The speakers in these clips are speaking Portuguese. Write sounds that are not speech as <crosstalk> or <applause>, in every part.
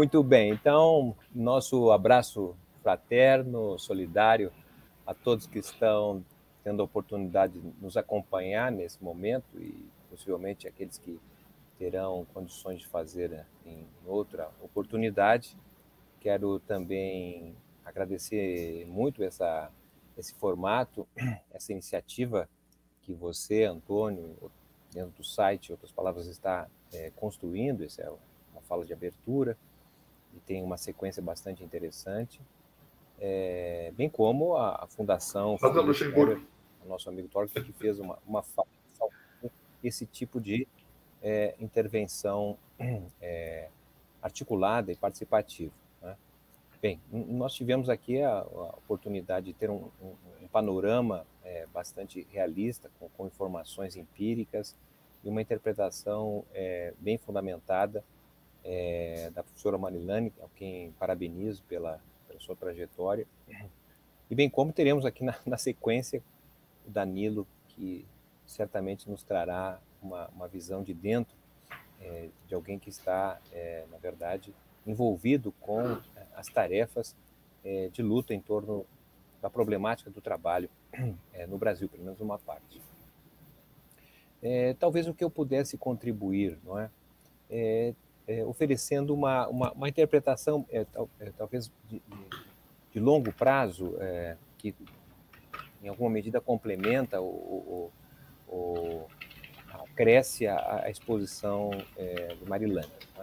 Muito bem, então, nosso abraço fraterno, solidário a todos que estão tendo a oportunidade de nos acompanhar nesse momento e possivelmente aqueles que terão condições de fazer em outra oportunidade. Quero também agradecer muito essa, esse formato, <clears throat> essa iniciativa que você, Antônio, dentro do site, outras palavras, está é, construindo. Essa é uma fala de abertura e tem uma sequência bastante interessante, é, bem como a, a Fundação Rosa Luxemburgo, nosso amigo Torque, que fez uma, uma fala esse tipo de é, intervenção <clears throat> é, articulada e participativa. Né? Bem, nós tivemos aqui a, a oportunidade de ter um, um, um panorama é, bastante realista, com, com, informações empíricas e uma interpretação é, bem fundamentada é, da professora Marilane, a é quem parabenizo pela, pela, sua trajetória, e bem como teremos aqui na, na sequência o Danilo, que certamente nos trará uma, uma visão de dentro é, de alguém que está, é, na verdade, envolvido com é, as tarefas é, de luta em torno da problemática do trabalho no Brasil, pelo menos uma parte. É, talvez o que eu pudesse contribuir, não é? é? é, oferecendo uma, uma, uma interpretação, é, tal, é, talvez de, de, longo prazo, é, que em alguma medida complementa ou, ou, cresce a, a exposição é, do Marilândia. Tá?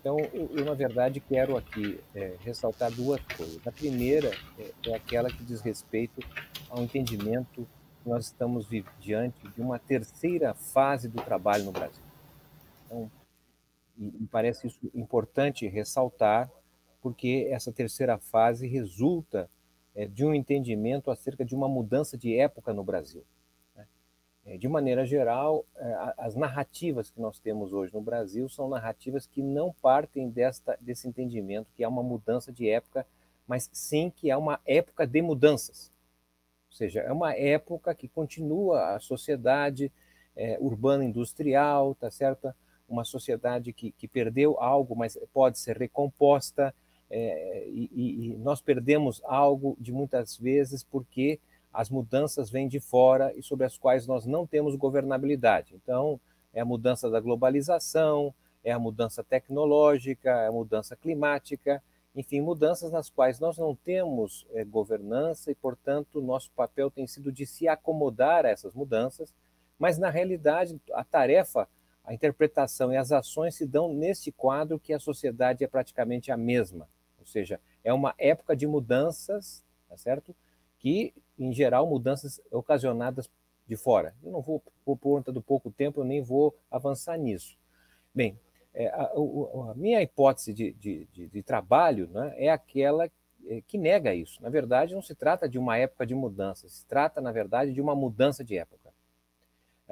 Então, eu, eu, na verdade, quero aqui é, ressaltar duas coisas. A primeira é, é, aquela que diz respeito ao entendimento que nós estamos diante de uma terceira fase do trabalho no Brasil. Então, e parece isso importante ressaltar, porque essa terceira fase resulta é, de um entendimento acerca de uma mudança de época no Brasil. Né? É, de maneira geral, é, as narrativas que nós temos hoje no Brasil são narrativas que não partem desta, desse entendimento que há uma mudança de época, mas sim que há uma época de mudanças. Ou seja, é uma época que continua a sociedade é, urbana industrial, tá certo? uma sociedade que, que perdeu algo, mas pode ser recomposta, é, e, e, nós perdemos algo de muitas vezes porque as mudanças vêm de fora e sobre as quais nós não temos governabilidade. Então, é a mudança da globalização, é a mudança tecnológica, é a mudança climática, enfim, mudanças nas quais nós não temos é, governança e, portanto, nosso papel tem sido de se acomodar a essas mudanças, mas na realidade a tarefa a interpretação e as ações se dão nesse quadro que a sociedade é praticamente a mesma, ou seja, é uma época de mudanças, tá certo? Que, em geral, mudanças ocasionadas de fora. Eu não vou, por conta do pouco tempo, eu nem vou avançar nisso. Bem, é, a, a, minha hipótese de, de, de, de trabalho né, é aquela é, que nega isso. Na verdade, não se trata de uma época de mudança, se trata, na verdade, de uma mudança de época.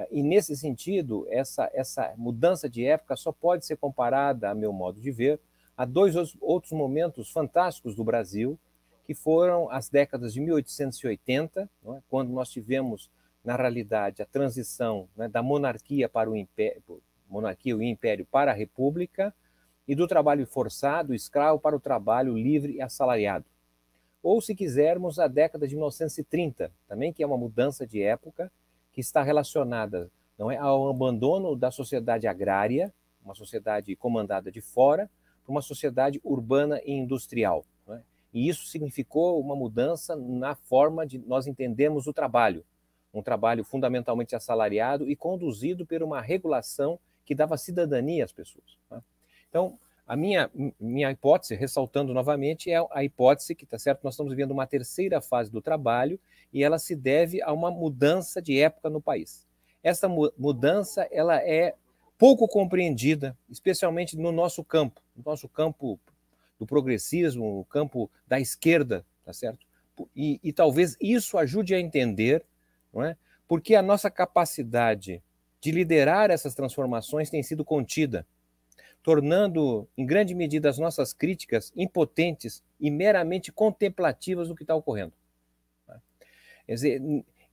É, e nesse sentido, essa, essa mudança de época só pode ser comparada, a meu modo de ver, a dois outros momentos fantásticos do Brasil, que foram as décadas de 1880, é? quando nós tivemos, na realidade, a transição é? da monarquia para o império, monarquia e império para a república, e do trabalho forçado, escravo, para o trabalho livre e assalariado. Ou, se quisermos, a década de 1930, também que é uma mudança de época, que está relacionada não é, ao abandono da sociedade agrária, uma sociedade comandada de fora, para uma sociedade urbana e industrial. É? E isso significou uma mudança na forma de nós entendermos o trabalho, um trabalho fundamentalmente assalariado e conduzido por uma regulação que dava cidadania às pessoas. É? Então, a minha, minha hipótese, ressaltando novamente, é a hipótese que, tá certo, nós estamos vivendo uma terceira fase do trabalho e ela se deve a uma mudança de época no país. Essa mudança, ela é pouco compreendida, especialmente no nosso campo, no nosso campo do progressismo, o campo da esquerda, tá certo? E, e talvez isso ajude a entender, não é? Porque a nossa capacidade de liderar essas transformações tem sido contida tornando, em grande medida, as nossas críticas impotentes e meramente contemplativas do que está ocorrendo. Tá? Quer dizer,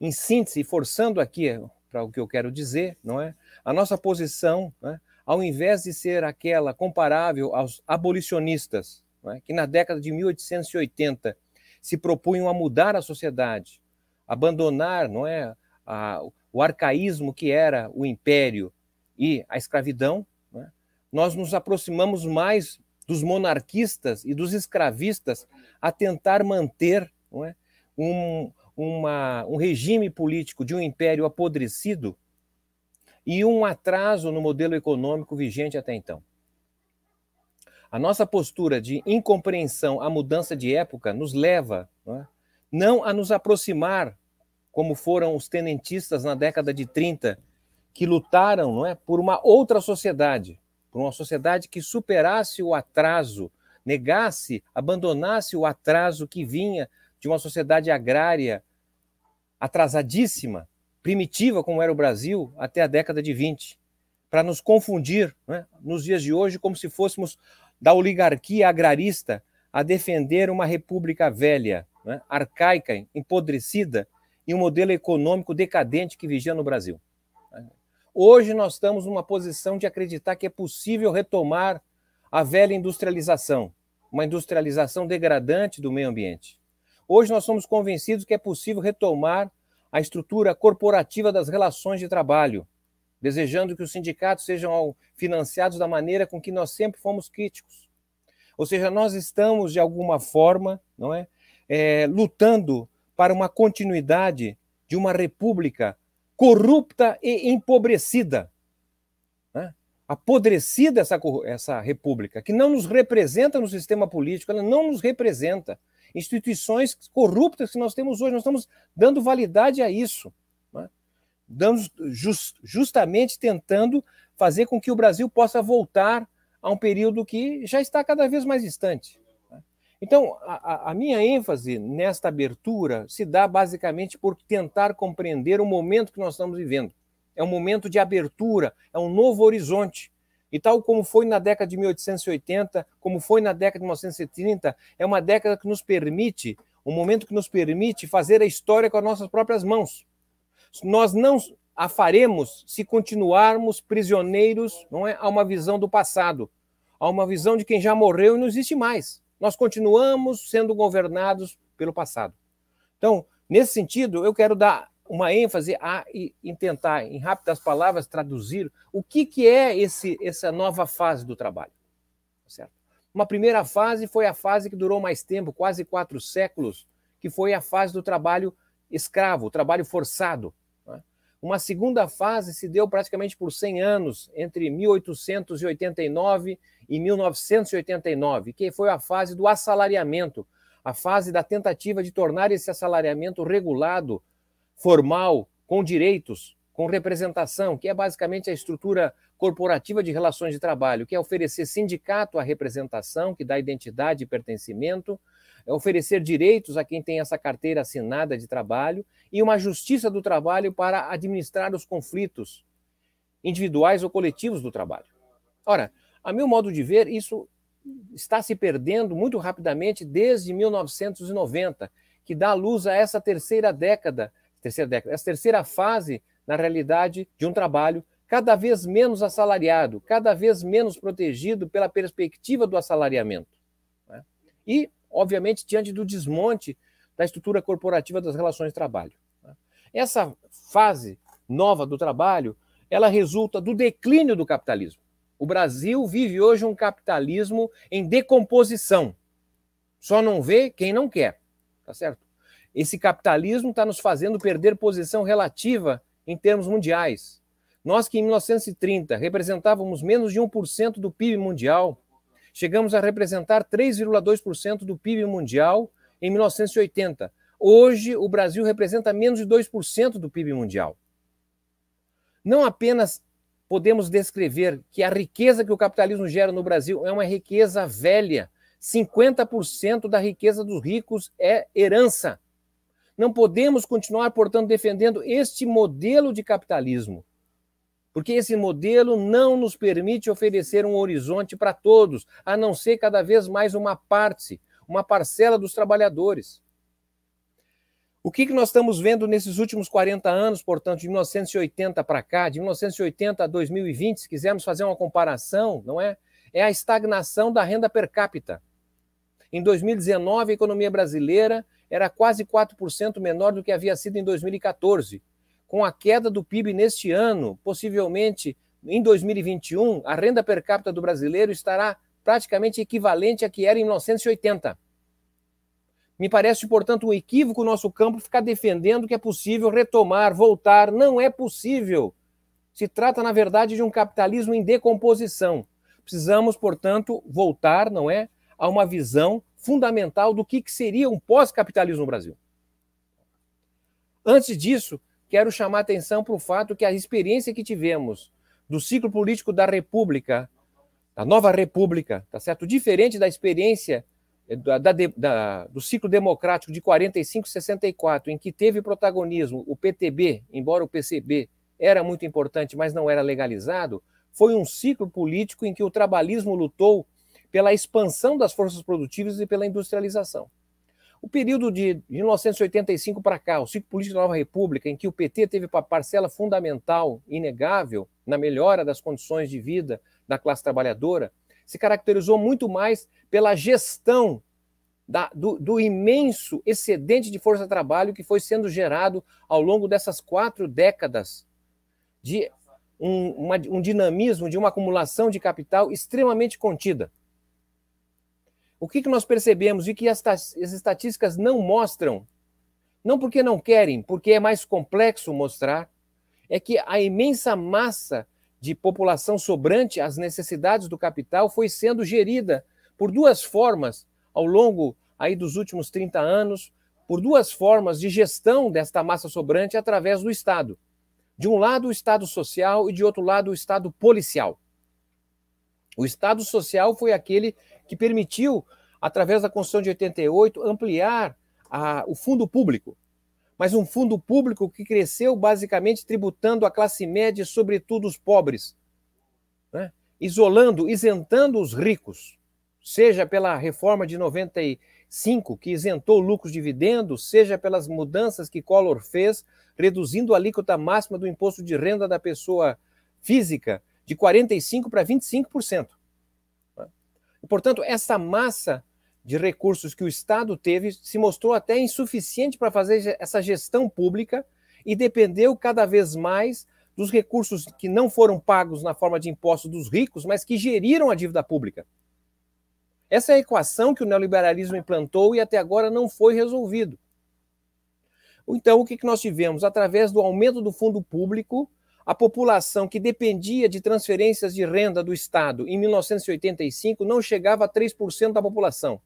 em síntese, forçando aqui é, para o que eu quero dizer, não é? A nossa posição, né, ao invés de ser aquela comparável aos abolicionistas, é? que na década de 1880 se propunham a mudar a sociedade, abandonar, não é, a, o arcaísmo que era o império e a escravidão, nós nos aproximamos mais dos monarquistas e dos escravistas a tentar manter é, um, uma, um regime político de um império apodrecido e um atraso no modelo econômico vigente até então. A nossa postura de incompreensão à mudança de época nos leva não, é? não a nos aproximar, como foram os tenentistas na década de 30, que lutaram não é, por uma outra sociedade, por uma sociedade que superasse o atraso, negasse, abandonasse o atraso que vinha de uma sociedade agrária atrasadíssima, primitiva como era o Brasil até a década de 20, para nos confundir né, nos dias de hoje como se fôssemos da oligarquia agrarista a defender uma república velha, né, arcaica, empodrecida e um modelo econômico decadente que vigia no Brasil. Hoje nós estamos numa posição de acreditar que é possível retomar a velha industrialização, uma industrialização degradante do meio ambiente. Hoje nós somos convencidos que é possível retomar a estrutura corporativa das relações de trabalho, desejando que os sindicatos sejam financiados da maneira com que nós sempre fomos críticos. Ou seja, nós estamos, de alguma forma, não é, é lutando para uma continuidade de uma república corrupta e empobrecida. Né? Apodrecida essa, essa república, que não nos representa no sistema político, ela não nos representa. Instituições corruptas que nós temos hoje, nós estamos dando validade a isso. Né? just, justamente tentando fazer com que o Brasil possa voltar a um período que já está cada vez mais distante. Então, a, a, minha ênfase nesta abertura se dá basicamente por tentar compreender o momento que nós estamos vivendo. É um momento de abertura, é um novo horizonte. E tal como foi na década de 1880, como foi na década de 1930, é uma década que nos permite, um momento que nos permite fazer a história com as nossas próprias mãos. Nós não a faremos se continuarmos prisioneiros não é, a uma visão do passado, a uma visão de quem já morreu e não existe mais. Nós continuamos sendo governados pelo passado. Então, nesse sentido, eu quero dar uma ênfase a e, em tentar, em rápidas palavras, traduzir o que, que é esse, essa nova fase do trabalho. Tá certo? Uma primeira fase foi a fase que durou mais tempo, quase quatro séculos, que foi a fase do trabalho escravo, o trabalho forçado, uma segunda fase se deu praticamente por 100 anos, entre 1889 e 1989, que foi a fase do assalariamento, a fase da tentativa de tornar esse assalariamento regulado, formal, com direitos, com representação, que é basicamente a estrutura corporativa de relações de trabalho, que é oferecer sindicato à representação, que dá identidade e pertencimento, é oferecer direitos a quem tem essa carteira assinada de trabalho e uma justiça do trabalho para administrar os conflitos individuais ou coletivos do trabalho. Ora, a meu modo de ver, isso está se perdendo muito rapidamente desde 1990, que dá luz a essa terceira década, terceira década, essa terceira fase, na realidade, de um trabalho cada vez menos assalariado, cada vez menos protegido pela perspectiva do assalariamento. Né? E obviamente, diante do desmonte da estrutura corporativa das relações de trabalho. Né? Essa fase nova do trabalho, ela resulta do declínio do capitalismo. O Brasil vive hoje um capitalismo em decomposição. Só não vê quem não quer, tá certo? Esse capitalismo está nos fazendo perder posição relativa em termos mundiais. Nós que em 1930 representávamos menos de 1% do PIB mundial, Chegamos a representar 3,2% do PIB mundial em 1980. Hoje, o Brasil representa menos de 2% do PIB mundial. Não apenas podemos descrever que a riqueza que o capitalismo gera no Brasil é uma riqueza velha. 50% da riqueza dos ricos é herança. Não podemos continuar, portanto, defendendo este modelo de capitalismo porque esse modelo não nos permite oferecer um horizonte para todos, a não ser cada vez mais uma parte, uma parcela dos trabalhadores. O que, que nós estamos vendo nesses últimos 40 anos, portanto, de 1980 para cá, de 1980 a 2020, se quisermos fazer uma comparação, não é? É a estagnação da renda per capita. Em 2019, a economia brasileira era quase 4% menor do que havia sido em 2014 com a queda do PIB neste ano, possivelmente em 2021, a renda per capita do brasileiro estará praticamente equivalente à que era em 1980. Me parece, portanto, um equívoco o nosso campo ficar defendendo que é possível retomar, voltar. Não é possível. Se trata, na verdade, de um capitalismo em decomposição. Precisamos, portanto, voltar, não é, a uma visão fundamental do que, que seria um pós-capitalismo no Brasil. Antes disso, quero chamar atenção para o fato que a experiência que tivemos do ciclo político da República, da nova República, tá certo? Diferente da experiência eh, da, da, da, do ciclo democrático de 45 64, em que teve protagonismo o PTB, embora o PCB era muito importante, mas não era legalizado, foi um ciclo político em que o trabalhismo lutou pela expansão das forças produtivas e pela industrialização. O período de 1985 para cá, o ciclo político da Nova República, em que o PT teve uma parcela fundamental, inegável, na melhora das condições de vida da classe trabalhadora, se caracterizou muito mais pela gestão da, do, do imenso excedente de força de trabalho que foi sendo gerado ao longo dessas quatro décadas de um, uma, um dinamismo, de uma acumulação de capital extremamente contida. O que, que nós percebemos e que as, as estatísticas não mostram, não porque não querem, porque é mais complexo mostrar, é que a imensa massa de população sobrante, às necessidades do capital, foi sendo gerida por duas formas ao longo aí dos últimos 30 anos, por duas formas de gestão desta massa sobrante através do Estado. De um lado, o Estado social e de outro lado, o Estado policial. O Estado social foi aquele que permitiu, através da Constituição de 88, ampliar a, o fundo público. Mas um fundo público que cresceu basicamente tributando a classe média e, sobretudo, os pobres, né? isolando, isentando os ricos, seja pela reforma de 95, que isentou lucros dividendos, seja pelas mudanças que Collor fez, reduzindo a alíquota máxima do imposto de renda da pessoa física de 45% para 25%. E, portanto, essa massa de recursos que o Estado teve se mostrou até insuficiente para fazer essa gestão pública e dependeu cada vez mais dos recursos que não foram pagos na forma de impostos dos ricos, mas que geriram a dívida pública. Essa é a equação que o neoliberalismo implantou e até agora não foi resolvido. Então, o que nós tivemos? Através do aumento do fundo público, a população que dependia de transferências de renda do Estado em 1985 não chegava a 3% da população.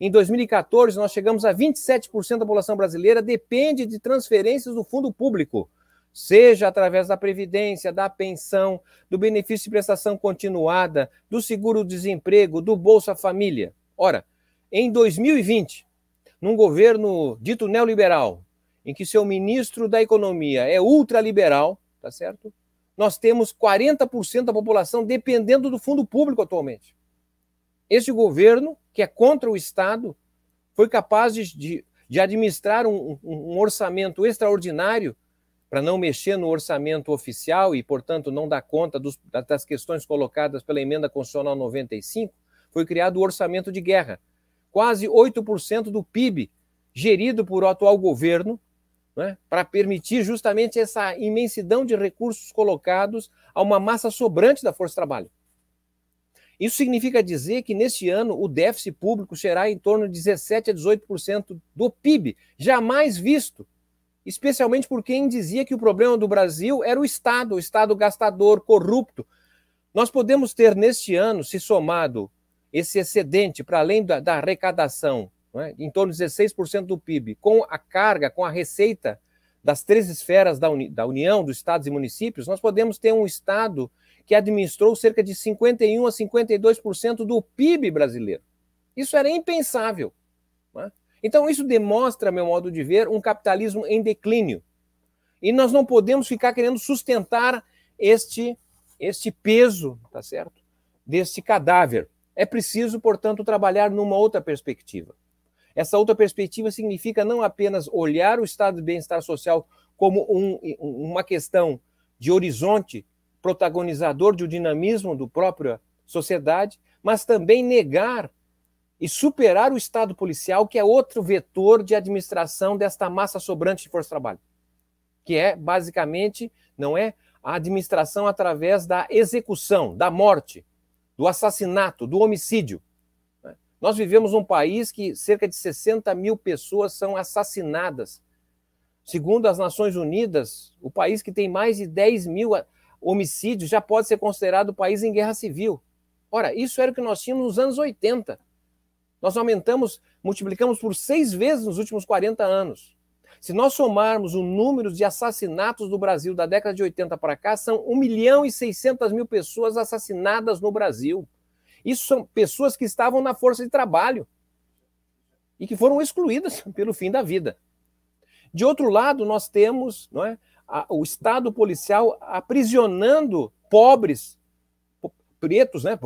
Em 2014, nós chegamos a 27% da população brasileira depende de transferências do fundo público, seja através da previdência, da pensão, do benefício de prestação continuada, do seguro-desemprego, do Bolsa Família. Ora, em 2020, num governo dito neoliberal, em que seu ministro da Economia é ultraliberal, tá certo? Nós temos 40% da população dependendo do fundo público atualmente. Esse governo, que é contra o Estado, foi capaz de, de administrar um, um orçamento extraordinário para não mexer no orçamento oficial e, portanto, não dar conta dos, das questões colocadas pela Emenda Constitucional 95, foi criado o orçamento de guerra. Quase 8% do PIB, gerido por atual governo, né, para permitir justamente essa imensidão de recursos colocados a uma massa sobrante da força de trabalho. Isso significa dizer que neste ano o déficit público será em torno de 17 a 18% do PIB, jamais visto, especialmente por quem dizia que o problema do Brasil era o Estado, o Estado gastador, corrupto. Nós podemos ter neste ano, se somado esse excedente para além da, da arrecadação é? em torno de 16% do PIB, com a carga, com a receita das três esferas da, uni da União, dos estados e municípios, nós podemos ter um Estado que administrou cerca de 51% a 52% do PIB brasileiro. Isso era impensável. É? Então, isso demonstra, meu modo de ver, um capitalismo em declínio. E nós não podemos ficar querendo sustentar este, este peso, tá certo? Deste cadáver. É preciso, portanto, trabalhar numa outra perspectiva. Essa outra perspectiva significa não apenas olhar o estado de bem-estar social como um, uma questão de horizonte protagonizador do dinamismo do própria sociedade, mas também negar e superar o Estado policial, que é outro vetor de administração desta massa sobrante de força de trabalho, que é basicamente, não é, a administração através da execução, da morte, do assassinato, do homicídio. Nós vivemos um país que cerca de 60 mil pessoas são assassinadas. Segundo as Nações Unidas, o país que tem mais de 10 mil ah, homicídios já pode ser considerado país em guerra civil. Ora, isso era o que nós tínhamos nos anos 80. Nós aumentamos, multiplicamos por seis vezes nos últimos 40 anos. Se nós somarmos o número de assassinatos do Brasil da década de 80 para cá, são 1 milhão e 600 mil pessoas assassinadas no Brasil. Isso são pessoas que estavam na força de trabalho e que foram excluídas <laughs> pelo fim da vida. De outro lado, nós temos não é, a, o Estado policial aprisionando pobres, pretos, né,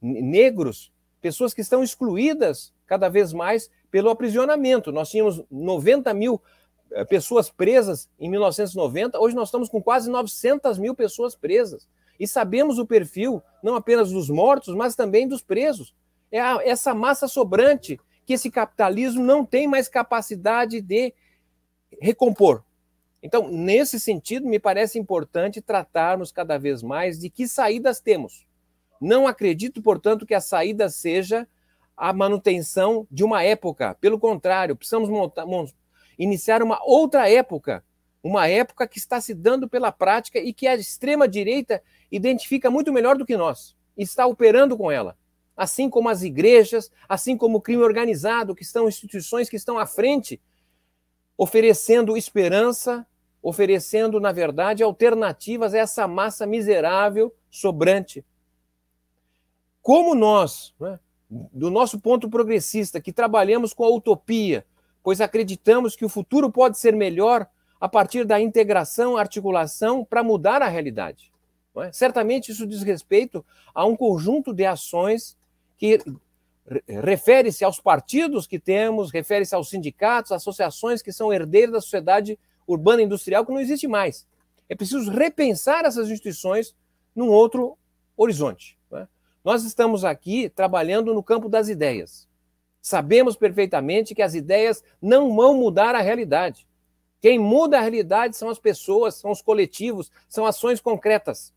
negros, pessoas que estão excluídas cada vez mais pelo aprisionamento. Nós tínhamos 90 mil eh, pessoas presas em 1990, hoje nós estamos com quase 900 mil pessoas presas. E sabemos o perfil, não apenas dos mortos, mas também dos presos. É a, essa massa sobrante que esse capitalismo não tem mais capacidade de recompor. Então, nesse sentido, me parece importante tratarmos cada vez mais de que saídas temos. Não acredito, portanto, que a saída seja a manutenção de uma época. Pelo contrário, precisamos montar, iniciar uma outra época uma época que está se dando pela prática e que a extrema-direita identifica muito melhor do que nós, está operando com ela. Assim como as igrejas, assim como o crime organizado, que são instituições que estão à frente, oferecendo esperança, oferecendo, na verdade, alternativas a essa massa miserável sobrante. Como nós, né, do nosso ponto progressista, que trabalhamos com a utopia, pois acreditamos que o futuro pode ser melhor a partir da integração, articulação para mudar a realidade. É? Certamente isso diz respeito a um conjunto de ações que refere-se aos partidos que temos, refere-se aos sindicatos, associações que são herdeiras da sociedade urbana industrial que não existe mais. É preciso repensar essas instituições num outro horizonte. É? Nós estamos aqui trabalhando no campo das ideias. Sabemos perfeitamente que as ideias não vão mudar a realidade. Quem muda a realidade são as pessoas, são os coletivos, são ações concretas.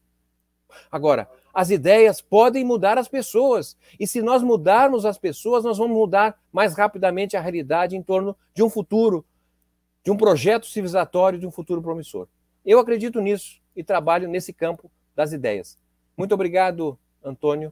Agora, as ideias podem mudar as pessoas. E se nós mudarmos as pessoas, nós vamos mudar mais rapidamente a realidade em torno de um futuro, de um projeto civilizatório, de um futuro promissor. Eu acredito nisso e trabalho nesse campo das ideias. Muito obrigado, Antônio.